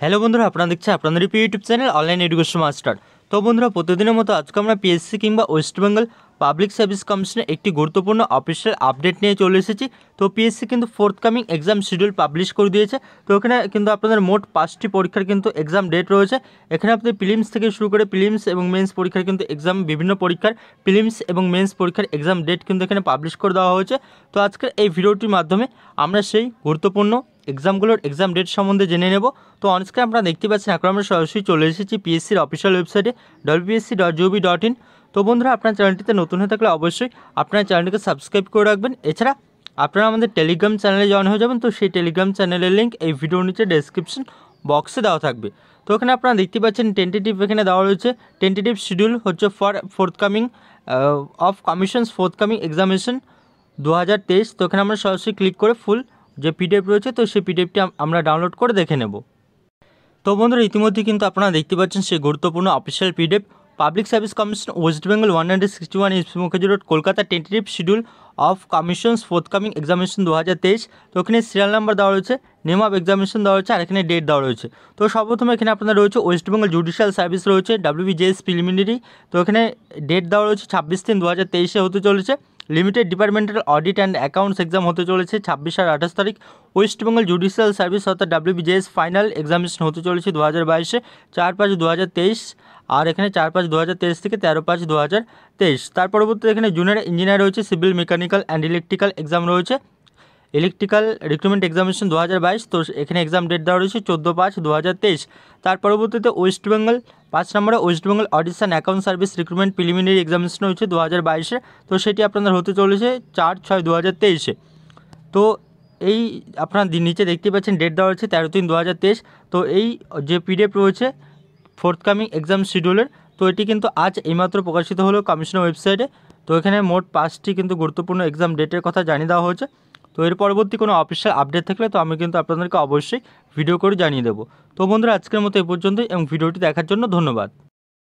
hello বন্ধুরা আপনারা দেখছেন আপনাদের প্রিয় YouTube channel online education master তো বন্ধুরা প্রতিদিনের মতো আজকে আমরা পিএসসি কিংবা ওয়েস্টবেঙ্গল পাবলিক সার্ভিস কমিশনের একটি গুরুত্বপূর্ণ অফিসিয়াল আপডেট নিয়ে চলে এসেছি তো পিএসসি কিন্তু forthcoming exam schedule publish করে দিয়েছে তো ওখানে কিন্তু আপনাদের মোট পাঁচটি পরীক্ষার কিন্তু এক্সাম ডেট রয়েছে এখানে আপনাদের প্রিলিমস থেকে শুরু করে প্রিলিমস এবং মেন্স পরীক্ষার কিন্তু এক্সাম বিভিন্ন পরীক্ষার প্রিলিমস এবং মেন্স পরীক্ষার এক্সাম ডেট কিন্তু এখানে পাবলিশ করে দেওয়া হয়েছে তো আজকের এই ভিডিওটির মাধ্যমে আমরা সেই গুরুত্বপূর্ণ এক্সামগুলোর এক্সাম ডেট সম্বন্ধে জেনে নেব তো অনস্ক্রিন আপনারা দেখতে পাচ্ছেন এখন আমরা সরাসরি চলে এসেছি পিএসসির অফিসিয়াল ওয়েবসাইটে WPSC dot GOV dot in তো বন্ধুরা আপনার চ্যানেলটিতে নতুন হয়ে থাকলে অবশ্যই আপনার চ্যানেলটিকে সাবস্ক্রাইব করে রাখবেন এছাড়া আপনারা আমাদের টেলিগ্রাম চ্যানেলে জয়েন হয়ে যাবেন তো সেই টেলিগ্রাম চ্যানেলের লিঙ্ক এই ভিডিওর নিচে ডেসক্রিপশন বক্সে দেওয়া থাকবে তো ওখানে আপনারা দেখতে পাচ্ছেন টেন্টেটিভ এখানে দেওয়া রয়েছে টেন্টেটিভ শিডিউল হচ্ছে for forthcoming of commissions forthcoming examination দু হাজার তেইশ তো এখানে আমরা সরাসরি ক্লিক করে ফুল যে পিডিএফ রয়েছে তো সেই পিডিএফটি আমরা ডাউনলোড করে দেখে নেব তো বন্ধুরা ইতিমধ্যে কিন্তু আপনারা দেখতে পাচ্ছেন সেই গুরুত্বপূর্ণ official PDF Public Service Commission West Bengal one hundred sixty one S Mukherjee Road Kolkata tentative schedule of commissions forthcoming examination দু হাজার তেইশ তো এখানে সিরিয়াল নাম্বার দেওয়া রয়েছে নেম অফ এক্সামিনেশন দেওয়া রয়েছে আর এখানে ডেট দেওয়া রয়েছে তো সর্বপ্রথমে এখানে আপনার রয়েছে ওয়েস্ট বেঙ্গল জুডিশিয়াল সার্ভিস রয়েছে ডাব্লিউবিজেএস প্রিলিমিনারি তো এখানে ডেট দেওয়া রয়েছে ছাব্বিশ তিন দু হাজার তেইশে হতে চলেছে limited departmental audit and accounts exam হতে চলেছে ছাব্বিশ আর আঠাশ তারিখ ওয়েস্ট বেঙ্গল জুডিশিয়াল সার্ভিস অর্থাৎ ডাব্লিউবিজেএস ফাইনাল এক্সামিনেশন হতে চলেছে দু হাজার বাইশে চার পাঁচ দু হাজার তেইশ আর এখানে চার পাঁচ দু হাজার তেইশ থেকে তেরো পাঁচ দু হাজার তেইশ তার পরবর্তীতে এখানে জুনিয়র ইঞ্জিনিয়ার রয়েছে civil mechanical and electrical exam রয়েছে ইলেকট্রিক্যাল রিক্রুটমেন্ট এক্সামিনেশন দু তো এখানে এক্সাম ডেট দেওয়া রয়েছে চোদ্দো পাঁচ দু তার পরবর্তীতে ওয়েস্টবেঙ্গল পাঁচ নম্বরে ওয়েস্টবেঙ্গল অডিশন account service recruitment preliminary examination হয়েছে দু হাজার তো সেটি আপনাদের হতে চলেছে চার ছয় দু তো এই আপনারা নিচে দেখতে পাচ্ছেন ডেট দেওয়া রয়েছে তেরো তিন দু তো এই যে পিডিএফ রয়েছে ফোর্থকামিং এক্সাম শিডিউলের তো এটি কিন্তু আজ এইমাত্র প্রকাশিত হলো কমিশনের ওয়েবসাইটে তো এখানে মোট পাঁচটি কিন্তু গুরুত্বপূর্ণ এক্সাম ডেটের কথা জানিয়ে দেওয়া হয়েছে তো এর পরবর্তী কোনো অফিসিয়াল আপডেট থাকলে তো আমি কিন্তু আপনাদেরকে অবশ্যই ভিডিও করে জানিয়ে দেবো তো বন্ধুরা আজকের মতো এ পর্যন্তই এবং ভিডিওটি দেখার জন্য ধন্যবাদ